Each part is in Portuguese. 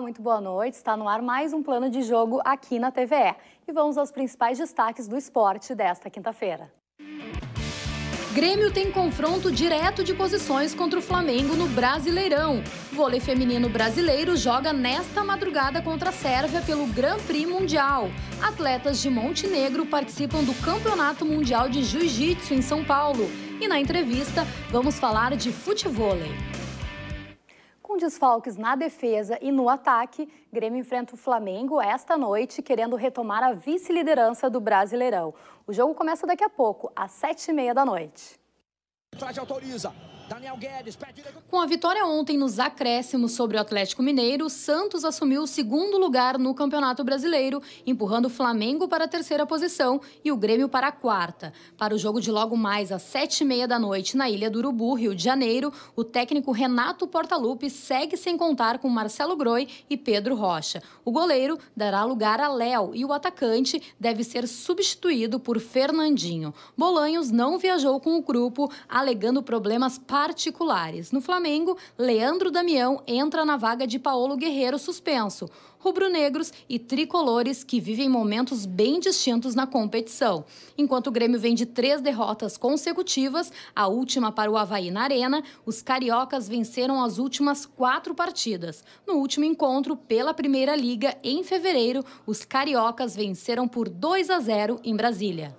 muito boa noite. Está no ar mais um plano de jogo aqui na TVE. E vamos aos principais destaques do esporte desta quinta-feira. Grêmio tem confronto direto de posições contra o Flamengo no Brasileirão. Vôlei feminino brasileiro joga nesta madrugada contra a Sérvia pelo Grand Prix Mundial. Atletas de Montenegro participam do Campeonato Mundial de Jiu-Jitsu em São Paulo. E na entrevista, vamos falar de futevôlei com desfalques na defesa e no ataque, Grêmio enfrenta o Flamengo esta noite, querendo retomar a vice-liderança do Brasileirão. O jogo começa daqui a pouco, às sete e meia da noite. Frade autoriza, com a vitória ontem nos acréscimos sobre o Atlético Mineiro, o Santos assumiu o segundo lugar no Campeonato Brasileiro, empurrando o Flamengo para a terceira posição e o Grêmio para a quarta. Para o jogo de logo mais às sete e meia da noite na Ilha do Urubu, Rio de Janeiro, o técnico Renato Portaluppi segue sem contar com Marcelo Groi e Pedro Rocha. O goleiro dará lugar a Léo e o atacante deve ser substituído por Fernandinho. Bolanhos não viajou com o grupo, alegando problemas para particulares. No Flamengo, Leandro Damião entra na vaga de Paulo Guerreiro suspenso. Rubro-negros e tricolores que vivem momentos bem distintos na competição. Enquanto o Grêmio vem de três derrotas consecutivas, a última para o Havaí na Arena, os cariocas venceram as últimas quatro partidas. No último encontro, pela Primeira Liga, em fevereiro, os cariocas venceram por 2 a 0 em Brasília.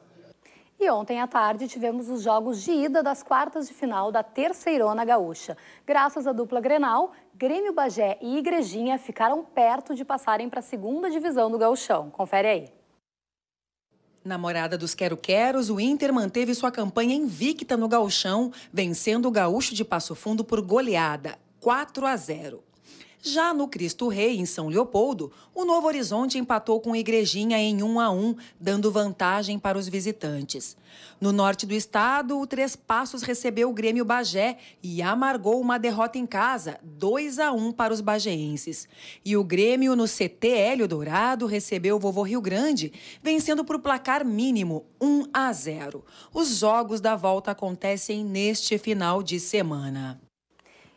E ontem à tarde tivemos os jogos de ida das quartas de final da Terceirona Gaúcha. Graças à dupla Grenal, Grêmio Bagé e Igrejinha ficaram perto de passarem para a segunda divisão do Gauchão. Confere aí. Namorada dos quero-queros, o Inter manteve sua campanha invicta no gauchão, vencendo o gaúcho de Passo Fundo por goleada, 4 a 0. Já no Cristo Rei, em São Leopoldo, o Novo Horizonte empatou com Igrejinha em 1 a 1, dando vantagem para os visitantes. No norte do estado, o Três Passos recebeu o Grêmio Bagé e amargou uma derrota em casa, 2 a 1 para os bageenses. E o Grêmio no CT Hélio Dourado recebeu o Vovô Rio Grande, vencendo por placar mínimo 1 a 0. Os jogos da volta acontecem neste final de semana.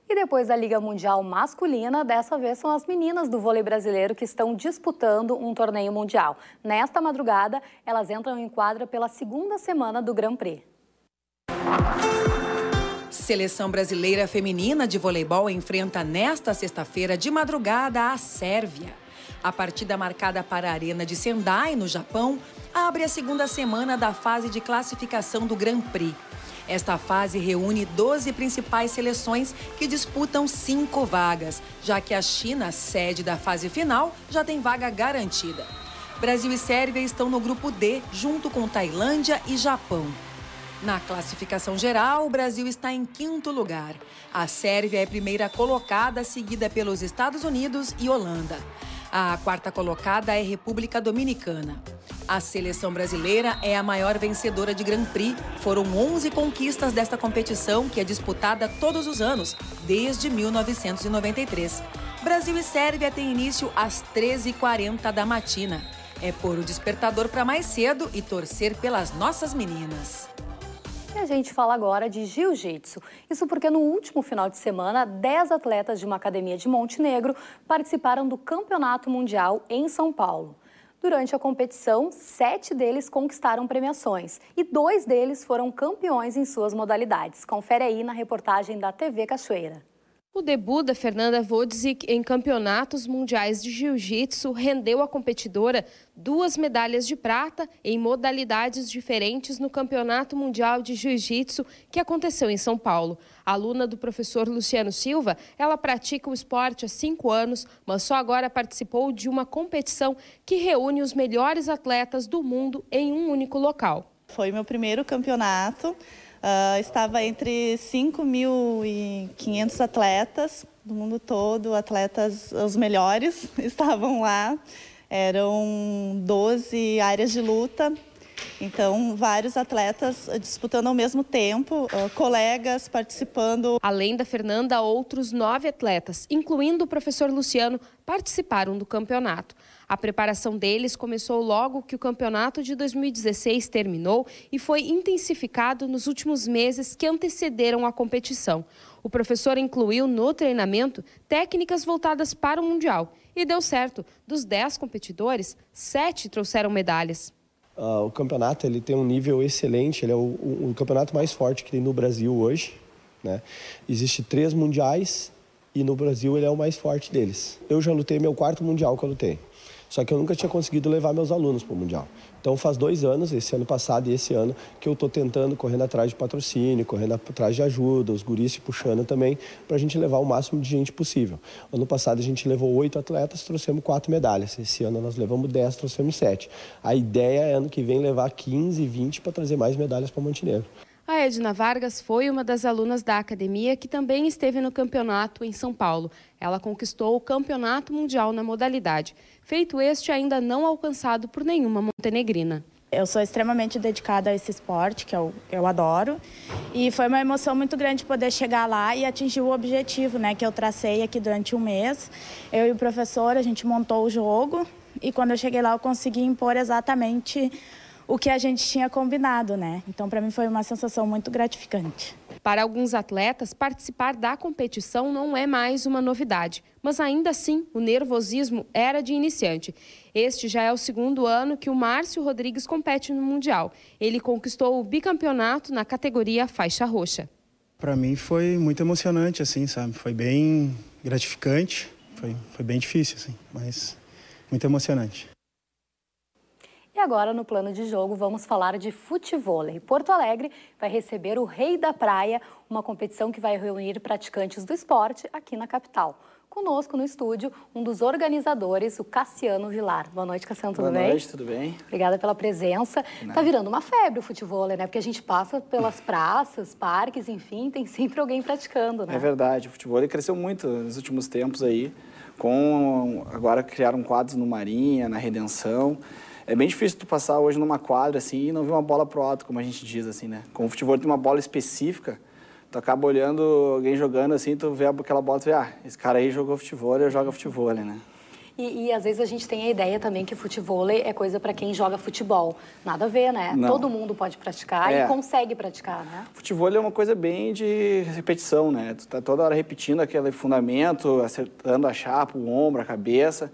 E depois da Liga Mundial Masculina, dessa vez são as meninas do vôlei brasileiro que estão disputando um torneio mundial. Nesta madrugada, elas entram em quadra pela segunda semana do Grand Prix. Seleção brasileira feminina de voleibol enfrenta nesta sexta-feira de madrugada a Sérvia. A partida marcada para a Arena de Sendai, no Japão, abre a segunda semana da fase de classificação do Grand Prix. Esta fase reúne 12 principais seleções que disputam cinco vagas, já que a China, sede da fase final, já tem vaga garantida. Brasil e Sérvia estão no grupo D, junto com Tailândia e Japão. Na classificação geral, o Brasil está em quinto lugar. A Sérvia é primeira colocada, seguida pelos Estados Unidos e Holanda. A quarta colocada é República Dominicana. A seleção brasileira é a maior vencedora de Grand Prix. Foram 11 conquistas desta competição, que é disputada todos os anos, desde 1993. Brasil e Sérvia têm início às 13h40 da matina. É pôr o despertador para mais cedo e torcer pelas nossas meninas. E a gente fala agora de jiu-jitsu. Isso porque no último final de semana, 10 atletas de uma academia de Montenegro participaram do Campeonato Mundial em São Paulo. Durante a competição, sete deles conquistaram premiações e dois deles foram campeões em suas modalidades. Confere aí na reportagem da TV Cachoeira. O debut da Fernanda Vodzik em campeonatos mundiais de jiu-jitsu rendeu à competidora duas medalhas de prata em modalidades diferentes no Campeonato Mundial de Jiu-Jitsu que aconteceu em São Paulo. Aluna do professor Luciano Silva, ela pratica o esporte há cinco anos, mas só agora participou de uma competição que reúne os melhores atletas do mundo em um único local. Foi meu primeiro campeonato. Uh, estava entre 5.500 atletas do mundo todo, atletas os melhores estavam lá. Eram 12 áreas de luta, então, vários atletas eh, disputando ao mesmo tempo, eh, colegas participando. Além da Fernanda, outros nove atletas, incluindo o professor Luciano, participaram do campeonato. A preparação deles começou logo que o campeonato de 2016 terminou e foi intensificado nos últimos meses que antecederam a competição. O professor incluiu no treinamento técnicas voltadas para o Mundial e deu certo. Dos dez competidores, sete trouxeram medalhas. Uh, o campeonato ele tem um nível excelente, ele é o, o, o, campeonato mais forte que tem no Brasil hoje. Né? Existem três mundiais e no Brasil ele é o mais forte deles. Eu já lutei meu quarto mundial que eu lutei. Só que eu nunca tinha conseguido levar meus alunos para o Mundial. Então faz dois anos, esse ano passado e esse ano, que eu estou tentando, correndo atrás de patrocínio, correndo atrás de ajuda, os guris se puxando também, para a gente levar o máximo de gente possível. Ano passado a gente levou oito atletas, trouxemos quatro medalhas. Esse ano nós levamos dez, trouxemos sete. A ideia é ano que vem levar 15, 20 para trazer mais medalhas para Montenegro. A Edna Vargas foi uma das alunas da academia que também esteve no campeonato em São Paulo. Ela conquistou o campeonato mundial na modalidade, feito este ainda não alcançado por nenhuma montenegrina. Eu sou extremamente dedicada a esse esporte, que eu, eu adoro, e foi uma emoção muito grande poder chegar lá e atingir o objetivo né, que eu tracei aqui durante um mês. Eu e o professor, a gente montou o jogo, e quando eu cheguei lá eu consegui impor exatamente o que a gente tinha combinado, né? Então, para mim foi uma sensação muito gratificante. Para alguns atletas, participar da competição não é mais uma novidade, mas ainda assim, o nervosismo era de iniciante. Este já é o segundo ano que o Márcio Rodrigues compete no Mundial. Ele conquistou o bicampeonato na categoria faixa roxa. Para mim foi muito emocionante, assim, sabe? Foi bem gratificante, foi, foi bem difícil, assim, mas muito emocionante. E agora, no plano de jogo, vamos falar de futebol. Porto Alegre vai receber o Rei da Praia, uma competição que vai reunir praticantes do esporte aqui na capital. Conosco no estúdio, um dos organizadores, o Cassiano Vilar. Boa noite, Cassiano, tudo Boa bem? Boa noite, tudo bem. Obrigada pela presença. Não. Tá virando uma febre o futebol, né? Porque a gente passa pelas praças, parques, enfim, tem sempre alguém praticando, né? É verdade, o futebol cresceu muito nos últimos tempos aí, com agora criaram quadros no Marinha, na Redenção. É bem difícil tu passar hoje numa quadra assim e não ver uma bola pro alto, como a gente diz assim, né? Com o futebol tem uma bola específica, tu acaba olhando alguém jogando assim, tu vê aquela bola, tu vê, ah, esse cara aí jogou futebol, eu jogo futebol, né? E, e, às vezes a gente tem a ideia também que futebol é coisa para quem joga futebol. Nada a ver, né? Não. Todo mundo pode praticar é. e consegue praticar, né? Futebol é uma coisa bem de repetição, né? Tu tá toda hora repetindo aquele fundamento, acertando a chapa, o ombro, a cabeça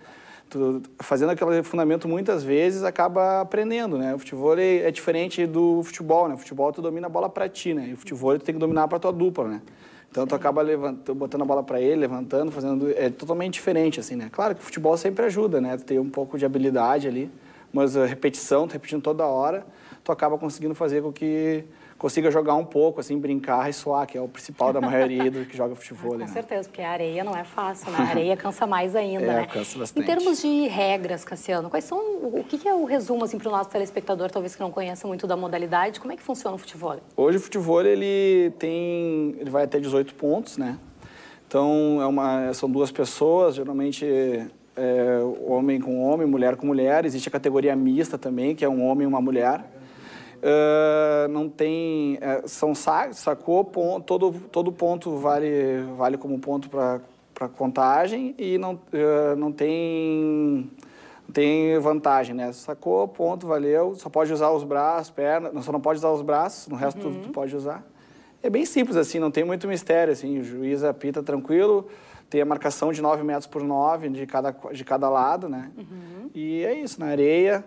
tu, fazendo aquele fundamento muitas vezes, acaba aprendendo, né? O futebol é diferente do futebol, né? O futebol tu domina a bola para ti, né? E o futebol tu tem que dominar para tua dupla, né? Então Sim. tu acaba levantando, botando a bola para ele, levantando, fazendo é totalmente diferente assim, né? Claro que o futebol sempre ajuda, né? Tu tem um pouco de habilidade ali, mas a uh, repetição, tu repetindo toda hora, tu acaba conseguindo fazer com que consiga jogar um pouco, assim, brincar e suar, que é o principal da maioria do que joga futebol. Ah, com né? certeza, porque a areia não é fácil, né? A areia cansa mais ainda, é, né? cansa bastante. Em termos de regras, Cassiano, quais são, o que é o resumo, assim, para o nosso telespectador, talvez que não conheça muito da modalidade, como é que funciona o futebol? Hoje o futebol, ele tem, ele vai até 18 pontos, né? Então, é uma, são duas pessoas, geralmente é, homem com homem, mulher com mulher. Existe a categoria mista também, que é um homem e uma mulher. Uh, não tem. É, são sacos, sacou? todo, todo ponto vale, vale como ponto para contagem e não, uh, não tem tem vantagem, né? Sacou, ponto, valeu. Só pode usar os braços, pernas. Não, só não pode usar os braços, no resto uhum. tu, tu, pode usar. É bem simples, assim, não tem muito mistério, assim. O juiz apita tranquilo, tem a marcação de 9 metros por 9 de cada, de cada lado, né? Uhum. E é isso, na areia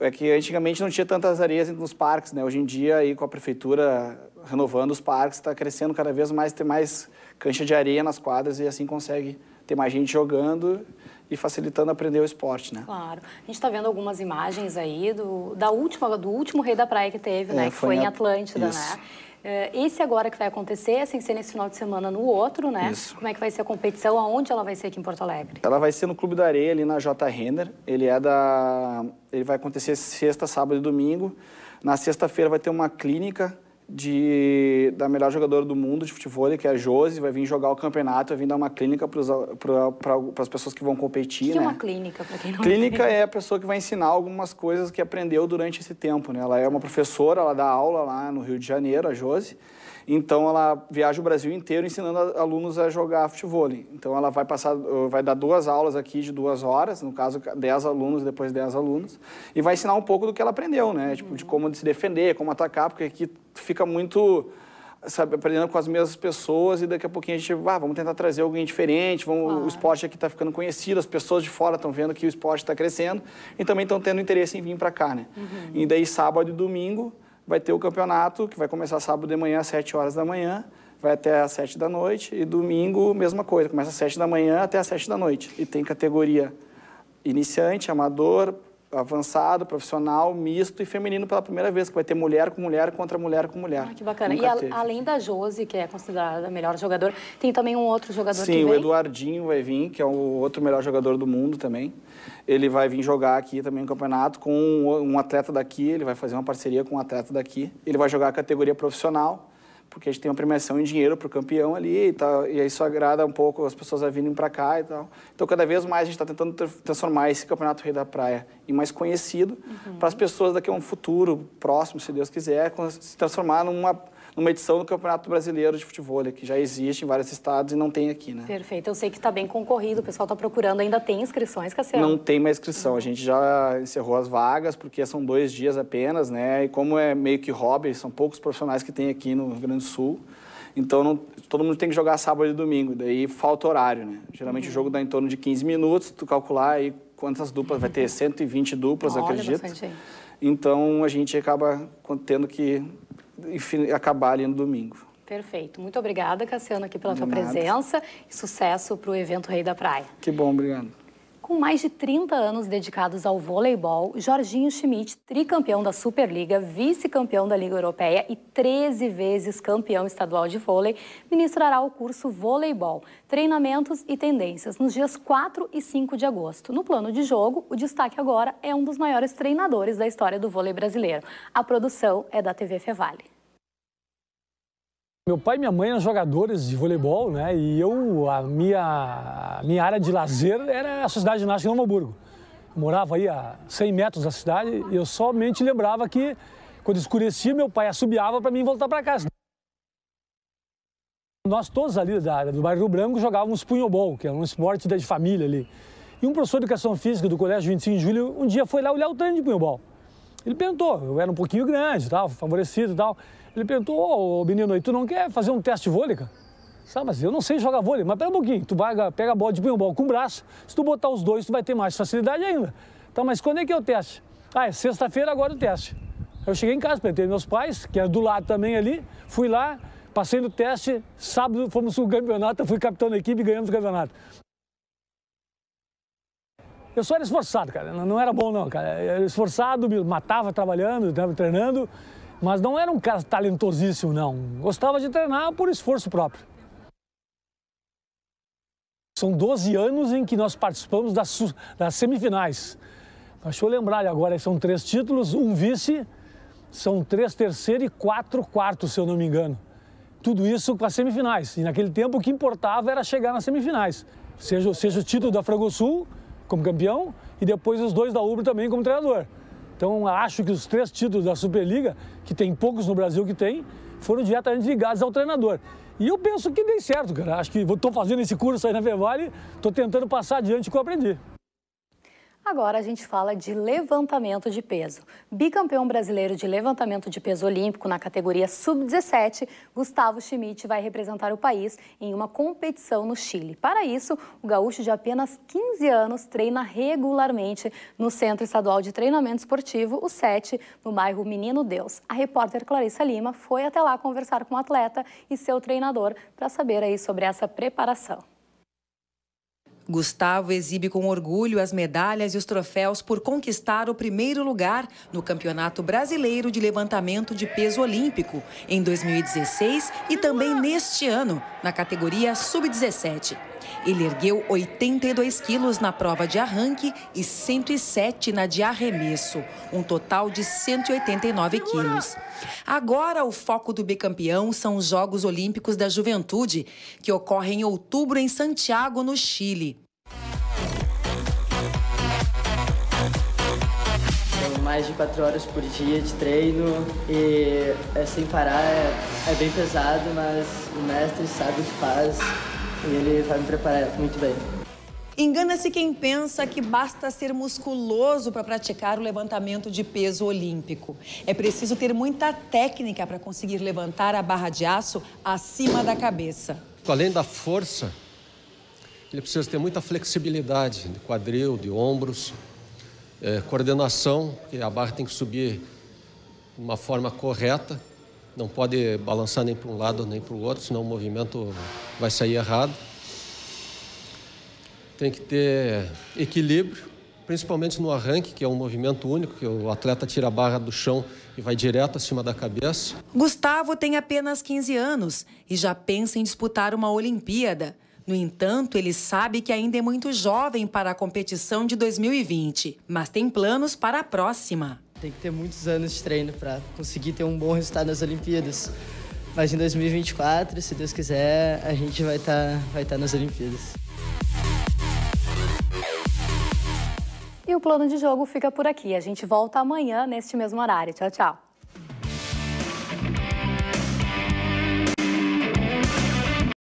é que antigamente não tinha tantas areias nos parques, né? Hoje em dia, aí, com a prefeitura renovando os parques, está crescendo cada vez mais, ter mais cancha de areia nas quadras e assim consegue ter mais gente jogando e facilitando aprender o esporte, né? Claro. A gente está vendo algumas imagens aí do, da última, do último Rei da Praia que teve, é, né? Que foi, em Atlântida, Isso. né? É, esse agora que vai acontecer, sem assim, ser nesse final de semana, no outro, né? Isso. Como é que vai ser a competição? Aonde ela vai ser aqui em Porto Alegre? Ela vai ser no Clube da Areia, ali na J. Render. Ele é da... Ele vai acontecer sexta, sábado e domingo. Na sexta-feira vai ter uma clínica de, da melhor jogadora do mundo de futebol, que é a Josi, vai vir jogar o campeonato, vai vir dar uma clínica para as pessoas que vão competir. O que é né? é uma clínica, para quem não Clínica é a pessoa que vai ensinar algumas coisas que aprendeu durante esse tempo. Né? Ela é uma professora, ela dá aula lá no Rio de Janeiro, a Josi. Então ela viaja o Brasil inteiro ensinando alunos a jogar futebol. Então ela vai passar, eh, vai dar duas aulas aqui de duas horas, no caso dez alunos, depois dez alunos, e vai ensinar um pouco do que ela aprendeu, né? Tipo, de como se defender, como atacar, porque aqui fica muito sabe, aprendendo com as mesmas pessoas e daqui a pouquinho a gente, ah, vamos tentar trazer alguém diferente, vamos, ah. o esporte aqui está ficando conhecido, as pessoas de fora estão vendo que o esporte está crescendo e também estão tendo interesse em vir para cá, né? Uhum. E daí sábado e domingo vai ter o campeonato, que vai começar sábado de manhã às 7 horas da manhã, vai até às 7 da noite, e domingo, mesma coisa, começa às 7 da manhã até às 7 da noite. E tem categoria iniciante, amador, avançado, profissional, misto e feminino pela primeira vez, que vai ter mulher com mulher contra mulher com mulher. Ah, que bacana. Nunca e a, além da Josi, que é considerada a melhor jogadora, tem também um outro jogador Sim, que Sim, o Eduardinho vai vir, que é o outro melhor jogador do mundo também. Ele vai vir jogar aqui também no um campeonato com um, um atleta daqui, ele vai fazer uma parceria com um atleta daqui. Ele vai jogar a categoria profissional porque a gente tem uma premiação em dinheiro para o campeão ali, e, aí e isso agrada um pouco as pessoas a virem para cá e tal. Então, cada vez mais a gente está tentando transformar esse Campeonato Rei da Praia em mais conhecido, uhum. para as pessoas daqui a um futuro próximo, se Deus quiser, se transformar numa numa edição do Campeonato Brasileiro de Futebol, né, que já existe em vários estados e não tem aqui, né? Perfeito. Eu sei que está bem concorrido, o pessoal está procurando. Ainda tem inscrições, Cassiano? Não tem mais inscrição. A gente já encerrou as vagas, porque são dois dias apenas, né? E como é meio que hobby, são poucos profissionais que tem aqui no Rio Grande do Sul. Então, não, todo mundo tem que jogar sábado e domingo, daí falta horário, né? Geralmente uhum. o jogo dá em torno de 15 minutos, tu calcular aí quantas duplas, vai ter 120 duplas, Olha, acredito. Bastante. Então, a gente acaba tendo que e acabar ali no domingo. Perfeito. Muito obrigada, Cassiano, aqui pela De tua nada. presença e sucesso para o evento Rei da Praia. Que bom, obrigado. Com mais de 30 anos dedicados ao voleibol, Jorginho Schmidt, tricampeão da Superliga, vice-campeão da Liga Europeia e 13 vezes campeão estadual de vôlei, ministrará o curso Voleibol, Treinamentos e Tendências, nos dias 4 e 5 de agosto. No plano de jogo, o destaque agora é um dos maiores treinadores da história do vôlei brasileiro. A produção é da TV Fevale. Meu pai e minha mãe eram jogadores de voleibol, né? E eu, a minha, a minha área de lazer era a Sociedade Ginástica de Novo Hamburgo. Eu morava aí a 100 metros da cidade e eu somente lembrava que, quando escurecia, meu pai assobiava para mim voltar para casa. Nós todos ali da área do bairro Branco jogávamos punhobol, que era um esporte de família ali. E um professor de educação física do Colégio 25 de Julho um dia foi lá olhar o treino de punhobol. Ele perguntou, eu era um pouquinho grande, tal, favorecido e tal. Ele perguntou, ô oh, menino, aí tu não quer fazer um teste de vôlei, cara? Sabe, mas eu não sei jogar vôlei, mas pera um pouquinho, tu vai, pega a bola de punhobol com o braço, se tu botar os dois, tu vai ter mais facilidade ainda. Tá, mas quando é que é o teste? Ah, é sexta-feira agora o teste. Eu cheguei em casa, perguntei meus pais, que era do lado também ali, fui lá, passei no teste, sábado fomos no campeonato, fui capitão da equipe e ganhamos o campeonato. Eu só era esforçado, cara. Não, era bom, não, cara. Eu era esforçado, me matava trabalhando, treinando, mas não era um cara talentosíssimo, não. Gostava de treinar por esforço próprio. São 12 anos em que nós participamos das, das semifinais. deixa eu lembrar agora, são três títulos, um vice, são três terceiros e quatro quartos, se eu não me engano. Tudo isso com as semifinais. E naquele tempo o que importava era chegar nas semifinais. Seja, seja o título da Frangosul, Sul, como campeão e depois os dois da Uber também como treinador. Então acho que os três títulos da Superliga, que tem poucos no Brasil que tem, foram diretamente ligados ao treinador. E eu penso que dei certo, cara. Acho que estou fazendo esse curso aí na Vevale, estou tentando passar adiante o que eu aprendi. Agora a gente fala de levantamento de peso. Bicampeão brasileiro de levantamento de peso olímpico na categoria sub-17, Gustavo Schmidt vai representar o país em uma competição no Chile. Para isso, o gaúcho de apenas 15 anos treina regularmente no Centro Estadual de Treinamento Esportivo, o SET, no bairro Menino Deus. A repórter Clarissa Lima foi até lá conversar com o atleta e seu treinador para saber aí sobre essa preparação. Gustavo exibe com orgulho as medalhas e os troféus por conquistar o primeiro lugar no Campeonato Brasileiro de Levantamento de Peso Olímpico em 2016 e também neste ano, na categoria Sub-17. Ele ergueu 82 quilos na prova de arranque e 107 na de arremesso, um total de 189 quilos. Agora, o foco do bicampeão são os Jogos Olímpicos da Juventude, que ocorrem em outubro em Santiago, no Chile. mais de 4 horas por dia de treino e é sem parar, é, é bem pesado, mas o mestre sabe o que faz. E ele vai me preparar muito bem. Engana-se quem pensa que basta ser musculoso para praticar o levantamento de peso olímpico. É preciso ter muita técnica para conseguir levantar a barra de aço acima da cabeça. Além da força, ele precisa ter muita flexibilidade de quadril, de ombros, é, coordenação, porque a barra tem que subir de uma forma correta não pode balançar nem para um lado nem para o outro, senão o movimento vai sair errado. Tem que ter equilíbrio, principalmente no arranque, que é um movimento único, que o atleta tira a barra do chão e vai direto acima da cabeça. Gustavo tem apenas 15 anos e já pensa em disputar uma Olimpíada. No entanto, ele sabe que ainda é muito jovem para a competição de 2020, mas tem planos para a próxima tem que ter muitos anos de treino para conseguir ter um bom resultado nas Olimpíadas. Mas em 2024, se Deus quiser, a gente vai estar tá, vai tá nas Olimpíadas. E o plano de jogo fica por aqui. A gente volta amanhã neste mesmo horário. Tchau, tchau.